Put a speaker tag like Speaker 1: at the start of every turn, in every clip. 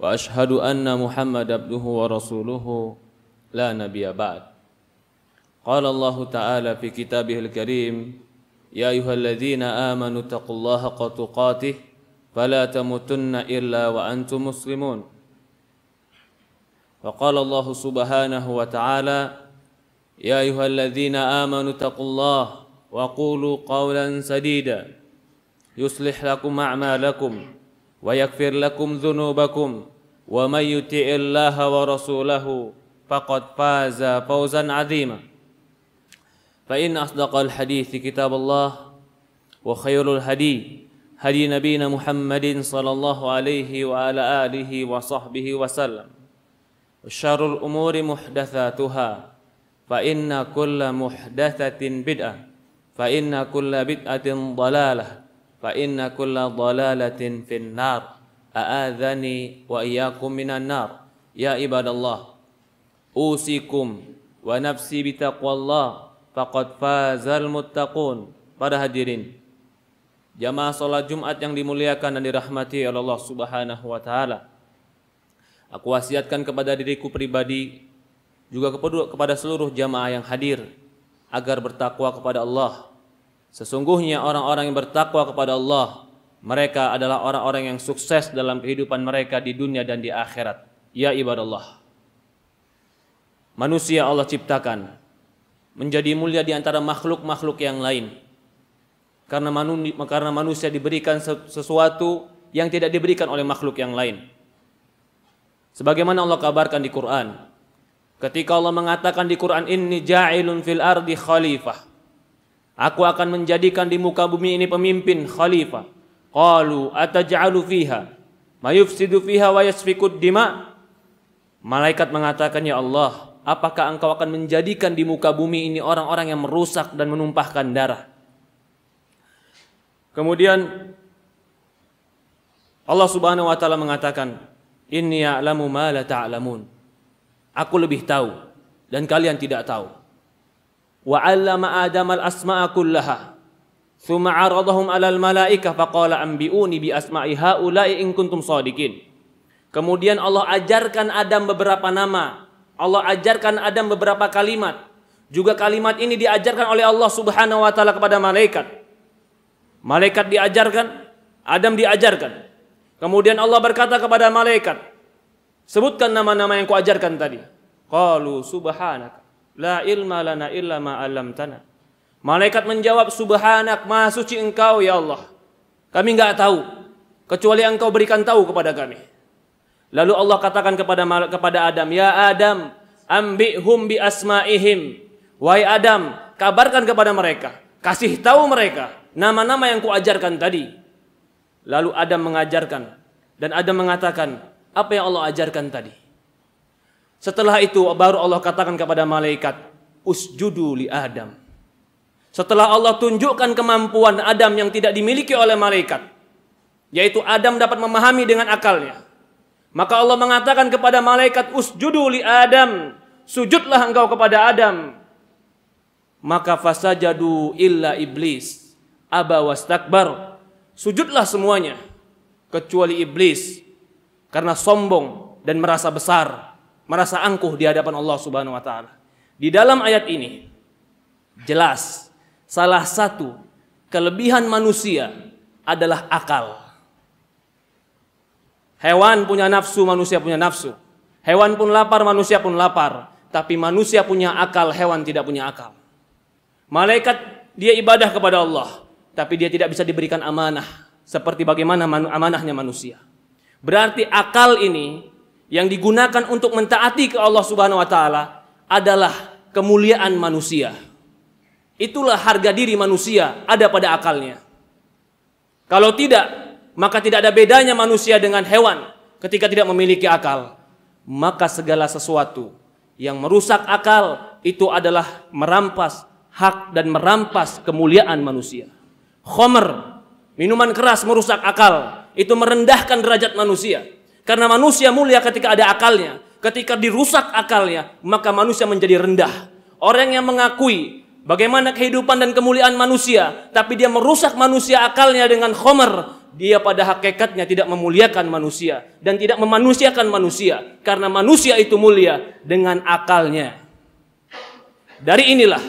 Speaker 1: واشهد ان محمد عبده ورسوله لا نبي بعد قال الله تعالى في كتابه الكريم يا ايها الذين امنوا اتقوا الله قتقاته فلا تموتن الا وانتم مسلمون وقال الله سبحانه وتعالى يا ايها الذين امنوا اتقوا الله وقولوا قولا سديدا يصلح لكم اعمالكم ويغفر لكم ذنوبكم ومن يطع الله ورسوله فقد فاز فوزا عظيما فإن أصدق الحديث كتاب الله وخير الهدي هدي نبينا محمد صلى الله عليه وعلى آله وصحبه وسلم وشر الأمور محدثاتها فإن كل محدثة بدعة فإن كل بدعة ضلالة فإن كل ضلالة في النار nar وإياكم من النار يا nar الله أوصيكم ونفسي بتقوى الله فقد فاز المتقون muttaqun para hadirin jamaah salat Jumat yang dimuliakan dan dirahmati oleh Allah Subhanahu wa taala aku wasiatkan kepada diriku pribadi juga kepada seluruh jamaah yang hadir agar bertakwa kepada Allah Sesungguhnya orang-orang yang bertakwa kepada Allah, mereka adalah orang-orang yang sukses dalam kehidupan mereka di dunia dan di akhirat. Ya ibadah Allah Manusia Allah ciptakan menjadi mulia di antara makhluk-makhluk yang lain. Karena karena manusia diberikan sesuatu yang tidak diberikan oleh makhluk yang lain. Sebagaimana Allah kabarkan di Quran. Ketika Allah mengatakan di Quran ini ja'ilun fil ardi khalifah. Aku akan menjadikan di muka bumi ini pemimpin khalifah. Qalu ataj'alu fiha mayufsidu fiha wa yasfikud dima. Malaikat mengatakan, "Ya Allah, apakah engkau akan menjadikan di muka bumi ini orang-orang yang merusak dan menumpahkan darah?" Kemudian Allah Subhanahu wa taala mengatakan, "Inni a'lamu ma la ta'lamun." Ta Aku lebih tahu dan kalian tidak tahu. وعلم آدم الأسماء كلها ثم عرضهم على الملائكة فقال أنبئوني بأسماء هؤلاء إن كنتم صادقين. Kemudian Allah ajarkan Adam beberapa nama. Allah ajarkan Adam beberapa kalimat. Juga kalimat ini diajarkan oleh Allah Subhanahu wa taala kepada malaikat. Malaikat diajarkan, Adam diajarkan. Kemudian Allah berkata kepada malaikat, "Sebutkan nama-nama yang kuajarkan tadi." Qalu subhanaka La ilma lana illa ma tana. Malaikat menjawab, "Subhanak, Maha suci Engkau ya Allah. Kami enggak tahu kecuali Engkau berikan tahu kepada kami." Lalu Allah katakan kepada kepada Adam, "Ya Adam, ambihum bi asma'ihim." Wahai Adam, kabarkan kepada mereka, kasih tahu mereka nama-nama yang kuajarkan tadi. Lalu Adam mengajarkan dan Adam mengatakan, "Apa yang Allah ajarkan tadi?" Setelah itu baru Allah katakan kepada malaikat, "Usjudu li Adam." Setelah Allah tunjukkan kemampuan Adam yang tidak dimiliki oleh malaikat, yaitu Adam dapat memahami dengan akalnya. Maka Allah mengatakan kepada malaikat, "Usjudu li Adam." Sujudlah engkau kepada Adam. Maka fasajadu illa iblis aba takbar. Sujudlah semuanya kecuali iblis karena sombong dan merasa besar merasa angkuh di hadapan Allah Subhanahu wa taala. Di dalam ayat ini jelas salah satu kelebihan manusia adalah akal. Hewan punya nafsu, manusia punya nafsu. Hewan pun lapar, manusia pun lapar. Tapi manusia punya akal, hewan tidak punya akal. Malaikat dia ibadah kepada Allah, tapi dia tidak bisa diberikan amanah seperti bagaimana amanahnya manusia. Berarti akal ini yang digunakan untuk mentaati ke Allah Subhanahu wa taala adalah kemuliaan manusia. Itulah harga diri manusia ada pada akalnya. Kalau tidak, maka tidak ada bedanya manusia dengan hewan ketika tidak memiliki akal. Maka segala sesuatu yang merusak akal itu adalah merampas hak dan merampas kemuliaan manusia. Khomer, minuman keras merusak akal, itu merendahkan derajat manusia. Karena manusia mulia ketika ada akalnya. Ketika dirusak akalnya, maka manusia menjadi rendah. Orang yang mengakui bagaimana kehidupan dan kemuliaan manusia, tapi dia merusak manusia akalnya dengan khomer, dia pada hakikatnya tidak memuliakan manusia dan tidak memanusiakan manusia karena manusia itu mulia dengan akalnya. Dari inilah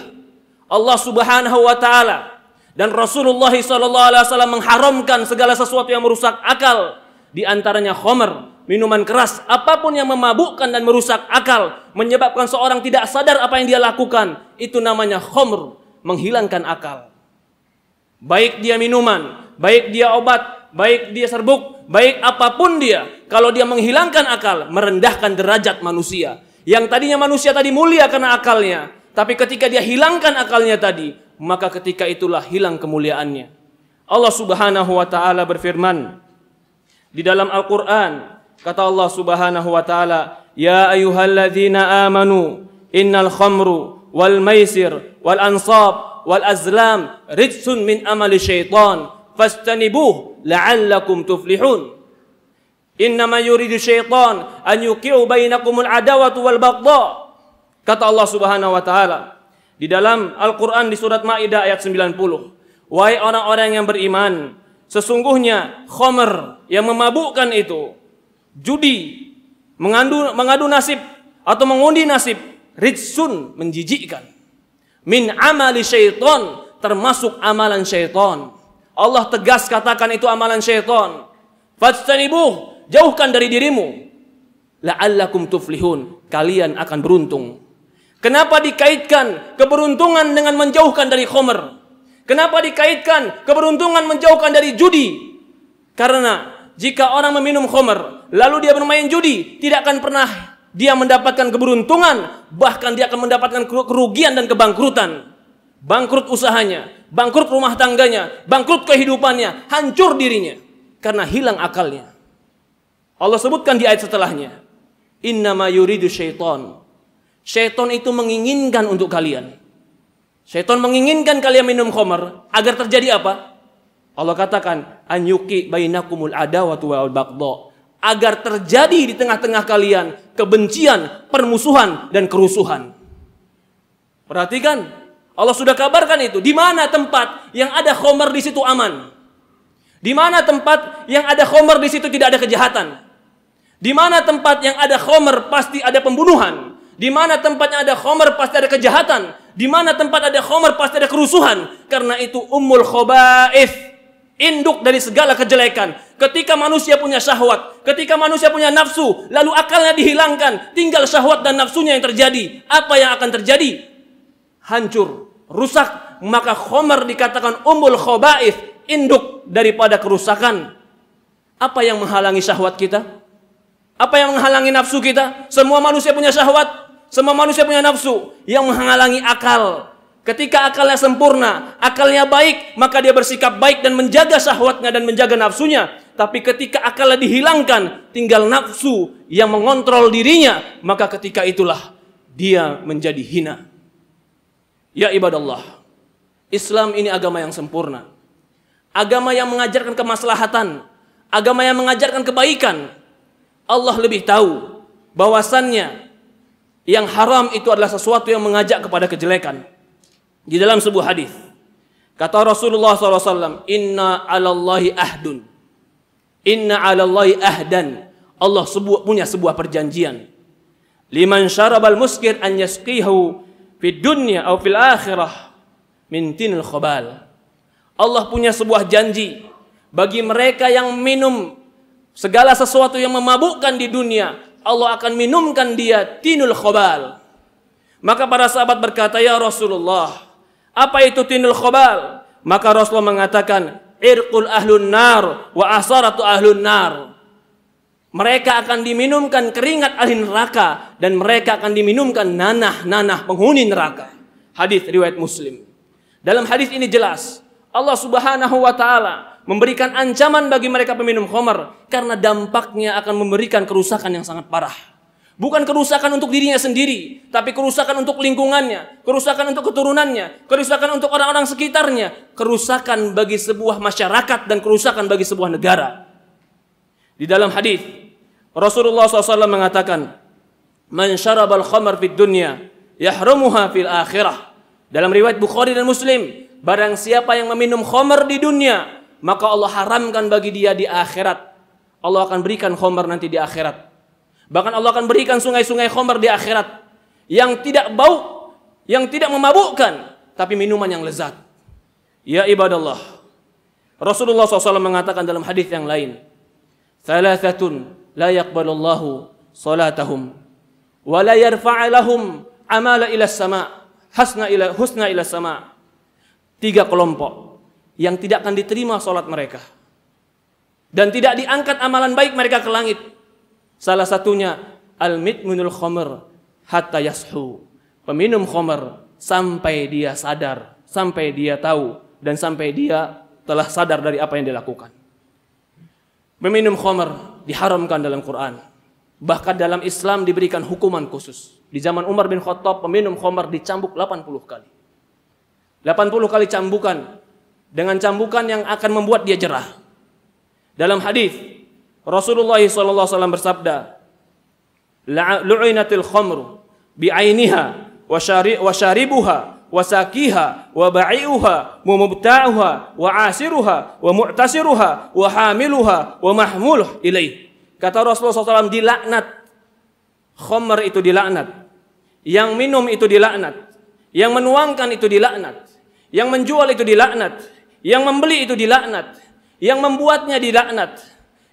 Speaker 1: Allah Subhanahu wa taala dan Rasulullah sallallahu alaihi wasallam mengharamkan segala sesuatu yang merusak akal di antaranya khomer, minuman keras, apapun yang memabukkan dan merusak akal, menyebabkan seorang tidak sadar apa yang dia lakukan, itu namanya khomer, menghilangkan akal. Baik dia minuman, baik dia obat, baik dia serbuk, baik apapun dia, kalau dia menghilangkan akal, merendahkan derajat manusia. Yang tadinya manusia tadi mulia karena akalnya, tapi ketika dia hilangkan akalnya tadi, maka ketika itulah hilang kemuliaannya. Allah Subhanahu wa taala berfirman, di dalam Al-Qur'an kata Allah Subhanahu wa taala, "Ya ayyuhalladzina amanu, innal khamru wal maisir wal ansab wal azlam rijsun min amali syaitan, fastanibuh la'allakum tuflihun." Innama yuridu syaitan an yuqi'u bainakumul adawatu wal baqda Kata Allah Subhanahu wa taala di dalam Al-Qur'an di surat Maidah ayat 90. Wahai orang-orang yang beriman, Sesungguhnya khomer yang memabukkan itu judi mengadu mengadu nasib atau mengundi nasib ritsun menjijikkan min amali syaiton termasuk amalan syaiton Allah tegas katakan itu amalan syaiton fajtanibuh jauhkan dari dirimu la'allakum tuflihun kalian akan beruntung kenapa dikaitkan keberuntungan dengan menjauhkan dari khomer Kenapa dikaitkan keberuntungan menjauhkan dari judi? Karena jika orang meminum khomer lalu dia bermain judi, tidak akan pernah dia mendapatkan keberuntungan, bahkan dia akan mendapatkan kerugian dan kebangkrutan. Bangkrut usahanya, bangkrut rumah tangganya, bangkrut kehidupannya, hancur dirinya karena hilang akalnya. Allah sebutkan di ayat setelahnya, "Innama yuridu syaitan." Syaiton itu menginginkan untuk kalian. Syaitan menginginkan kalian minum khamar agar terjadi apa? Allah katakan an yuki bainakumul adawatu wal baghdha agar terjadi di tengah-tengah kalian kebencian, permusuhan dan kerusuhan. Perhatikan, Allah sudah kabarkan itu. Di mana tempat yang ada khamar di situ aman? Di mana tempat yang ada khamar di situ tidak ada kejahatan? Di mana tempat yang ada khamar pasti ada pembunuhan? Di mana tempatnya ada khomer pasti ada kejahatan. Di mana tempat ada khomer pasti ada kerusuhan. Karena itu ummul khobaif. Induk dari segala kejelekan. Ketika manusia punya syahwat, ketika manusia punya nafsu, lalu akalnya dihilangkan, tinggal syahwat dan nafsunya yang terjadi. Apa yang akan terjadi? Hancur, rusak, maka khomer dikatakan ummul khobaif, induk daripada kerusakan. Apa yang menghalangi syahwat kita? Apa yang menghalangi nafsu kita? Semua manusia punya syahwat. Semua manusia punya nafsu yang menghalangi akal. Ketika akalnya sempurna, akalnya baik, maka dia bersikap baik dan menjaga syahwatnya dan menjaga nafsunya. Tapi ketika akalnya dihilangkan, tinggal nafsu yang mengontrol dirinya, maka ketika itulah dia menjadi hina. Ya ibadah Allah, Islam ini agama yang sempurna. Agama yang mengajarkan kemaslahatan, agama yang mengajarkan kebaikan. Allah lebih tahu bahwasannya yang haram itu adalah sesuatu yang mengajak kepada kejelekan. Di dalam sebuah hadis kata Rasulullah SAW, Inna alallahi ahdun, Inna alallahi ahdan. Allah sebuah, punya sebuah perjanjian. Liman syarabal muskir an yasqihu fi dunya atau fil akhirah min tinil khobal. Allah punya sebuah janji bagi mereka yang minum segala sesuatu yang memabukkan di dunia Allah akan minumkan dia tinul khobal. Maka para sahabat berkata, "Ya Rasulullah, apa itu tinul khobal?" Maka Rasulullah mengatakan, "Irqul ahlun nar wa asaratu ahlun nar." Mereka akan diminumkan keringat ahli neraka dan mereka akan diminumkan nanah-nanah penghuni neraka. Hadis riwayat Muslim. Dalam hadis ini jelas Allah Subhanahu wa taala memberikan ancaman bagi mereka peminum khamar karena dampaknya akan memberikan kerusakan yang sangat parah. Bukan kerusakan untuk dirinya sendiri, tapi kerusakan untuk lingkungannya, kerusakan untuk keturunannya, kerusakan untuk orang-orang sekitarnya, kerusakan bagi sebuah masyarakat dan kerusakan bagi sebuah negara. Di dalam hadis Rasulullah SAW mengatakan, "Man syarabal khamar fid dunya yahrumuha fil akhirah." Dalam riwayat Bukhari dan Muslim, barang siapa yang meminum khamar di dunia, maka Allah haramkan bagi dia di akhirat. Allah akan berikan khomer nanti di akhirat. Bahkan Allah akan berikan sungai-sungai khomer di akhirat yang tidak bau, yang tidak memabukkan, tapi minuman yang lezat. Ya ibadah Allah. Rasulullah SAW mengatakan dalam hadis yang lain, "Thalathatun la yaqbalullahu salatahum wa la yarfa'alahum amala ila sama' hasna ila husna ila sama' tiga kelompok yang tidak akan diterima sholat mereka. Dan tidak diangkat amalan baik mereka ke langit. Salah satunya, al-mitmunul khomer hatta yashu. Peminum khomer sampai dia sadar, sampai dia tahu, dan sampai dia telah sadar dari apa yang dilakukan. Meminum khomer diharamkan dalam Quran. Bahkan dalam Islam diberikan hukuman khusus. Di zaman Umar bin Khattab, peminum khomer dicambuk 80 kali. 80 kali cambukan dengan cambukan yang akan membuat dia jerah. Dalam hadis Rasulullah SAW bersabda, "Lu'inatil khamru bi'ainiha wa syaribuha wa sakiha wa ba'i'uha wa mubta'uha wa 'asiruha wa mu'tasiruha wa hamiluha wa mahmuluh ilaih." Kata Rasulullah SAW dilaknat. khomr itu dilaknat. Yang minum itu dilaknat. Yang menuangkan itu dilaknat. Yang menjual itu dilaknat yang membeli itu dilaknat, yang membuatnya dilaknat,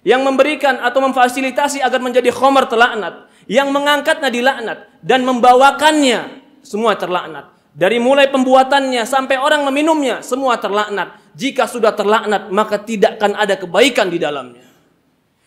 Speaker 1: yang memberikan atau memfasilitasi agar menjadi khomer terlaknat, yang mengangkatnya dilaknat dan membawakannya semua terlaknat. Dari mulai pembuatannya sampai orang meminumnya semua terlaknat. Jika sudah terlaknat maka tidak akan ada kebaikan di dalamnya.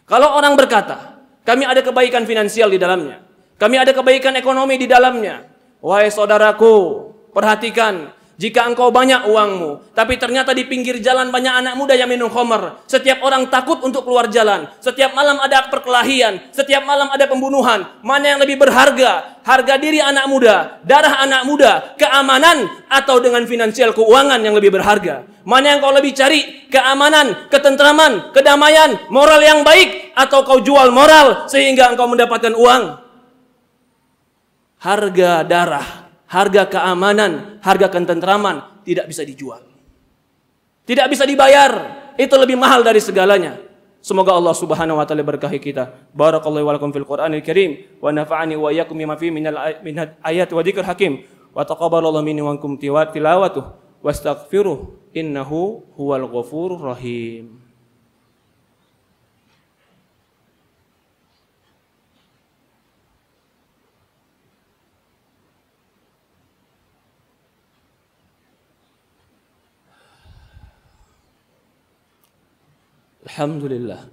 Speaker 1: Kalau orang berkata, kami ada kebaikan finansial di dalamnya. Kami ada kebaikan ekonomi di dalamnya. Wahai saudaraku, perhatikan jika engkau banyak uangmu, tapi ternyata di pinggir jalan banyak anak muda yang minum khamar, setiap orang takut untuk keluar jalan, setiap malam ada perkelahian, setiap malam ada pembunuhan, mana yang lebih berharga? Harga diri anak muda, darah anak muda, keamanan atau dengan finansial keuangan yang lebih berharga? Mana yang kau lebih cari? Keamanan, ketentraman, kedamaian, moral yang baik atau kau jual moral sehingga engkau mendapatkan uang? Harga darah harga keamanan, harga ketentraman tidak bisa dijual. Tidak bisa dibayar. Itu lebih mahal dari segalanya. Semoga Allah Subhanahu wa taala berkahi kita. Barakallahu wa lakum fil Qur'anil Karim wa nafa'ani wa iyyakum bima fihi minal min ayat wa dzikr hakim wa taqabbalallahu minni wa ankum tilawatuh wastaghfiruh innahu huwal ghafurur rahim. Alhamdulillah.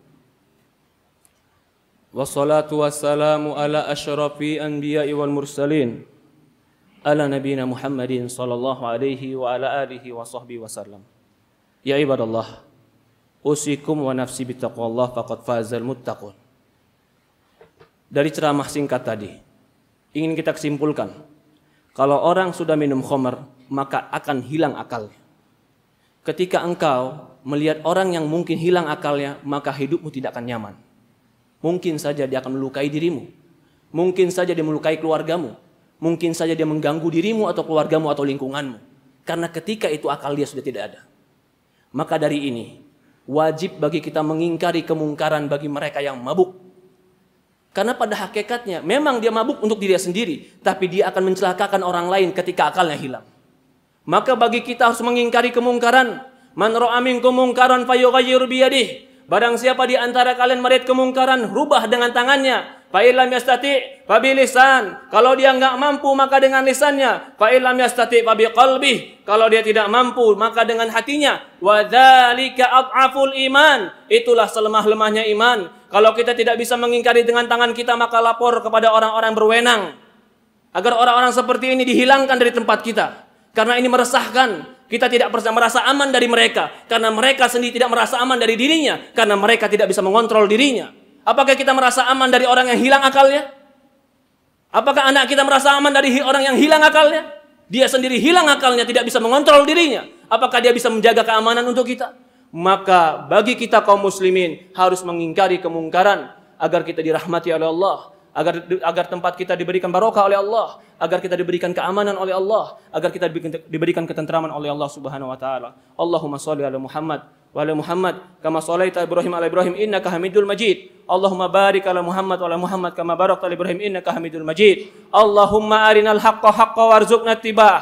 Speaker 1: Wassalatu wassalamu ala ashrafi anbiya'i wal mursalin ala nabina Muhammadin sallallahu alaihi wa ala alihi wa sahbihi wasallam. Ya ibadallah, usikum wa nafsi Allah. faqad fazal muttaqun. Dari ceramah singkat tadi, ingin kita kesimpulkan, kalau orang sudah minum khamar, maka akan hilang akalnya ketika engkau melihat orang yang mungkin hilang akalnya, maka hidupmu tidak akan nyaman. Mungkin saja dia akan melukai dirimu. Mungkin saja dia melukai keluargamu. Mungkin saja dia mengganggu dirimu atau keluargamu atau lingkunganmu. Karena ketika itu akal dia sudah tidak ada. Maka dari ini, wajib bagi kita mengingkari kemungkaran bagi mereka yang mabuk. Karena pada hakikatnya, memang dia mabuk untuk dirinya sendiri. Tapi dia akan mencelakakan orang lain ketika akalnya hilang. Maka bagi kita harus mengingkari kemungkaran. Man ro'amin minkum mungkaran falyughayyir Barang siapa di antara kalian melihat kemungkaran, rubah dengan tangannya. Fa'ilam yastati lisan. Kalau dia enggak mampu maka dengan lisannya. Fa'ilam yastati fabiqalbih. Kalau dia tidak mampu maka dengan hatinya. Wadzalika ad'aful iman. Itulah selemah-lemahnya iman. Kalau kita tidak bisa mengingkari dengan tangan kita maka lapor kepada orang-orang berwenang. Agar orang-orang seperti ini dihilangkan dari tempat kita. Karena ini meresahkan. Kita tidak merasa aman dari mereka. Karena mereka sendiri tidak merasa aman dari dirinya. Karena mereka tidak bisa mengontrol dirinya. Apakah kita merasa aman dari orang yang hilang akalnya? Apakah anak kita merasa aman dari orang yang hilang akalnya? Dia sendiri hilang akalnya, tidak bisa mengontrol dirinya. Apakah dia bisa menjaga keamanan untuk kita? Maka bagi kita kaum muslimin harus mengingkari kemungkaran agar kita dirahmati oleh Allah agar agar tempat kita diberikan barokah oleh Allah, agar kita diberikan keamanan oleh Allah, agar kita diberikan ketentraman oleh Allah Subhanahu wa taala. Allahumma shalli ala Muhammad wa ala Muhammad kama shalaita Ibrahim ala Ibrahim innaka Hamidul Majid. Allahumma barik ala Muhammad wa ala Muhammad kama barakta ala Ibrahim innaka Hamidul Majid. Allahumma arinal haqqo haqqo warzuqna ittiba'ah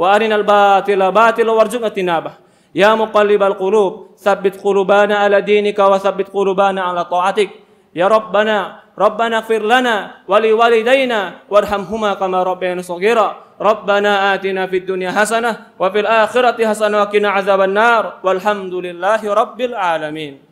Speaker 1: wa arinal batila batila warzuqna tinabah. يا مقلب القلوب ثبت قلوبنا على دينك وثبت قلوبنا على طاعتك يا ربنا ربنا اغفر لنا ولوالدينا وارحمهما كما ربيانا صغيرا ربنا آتنا في الدنيا حسنة وفي الآخرة حسنة وقنا عذاب النار والحمد لله رب العالمين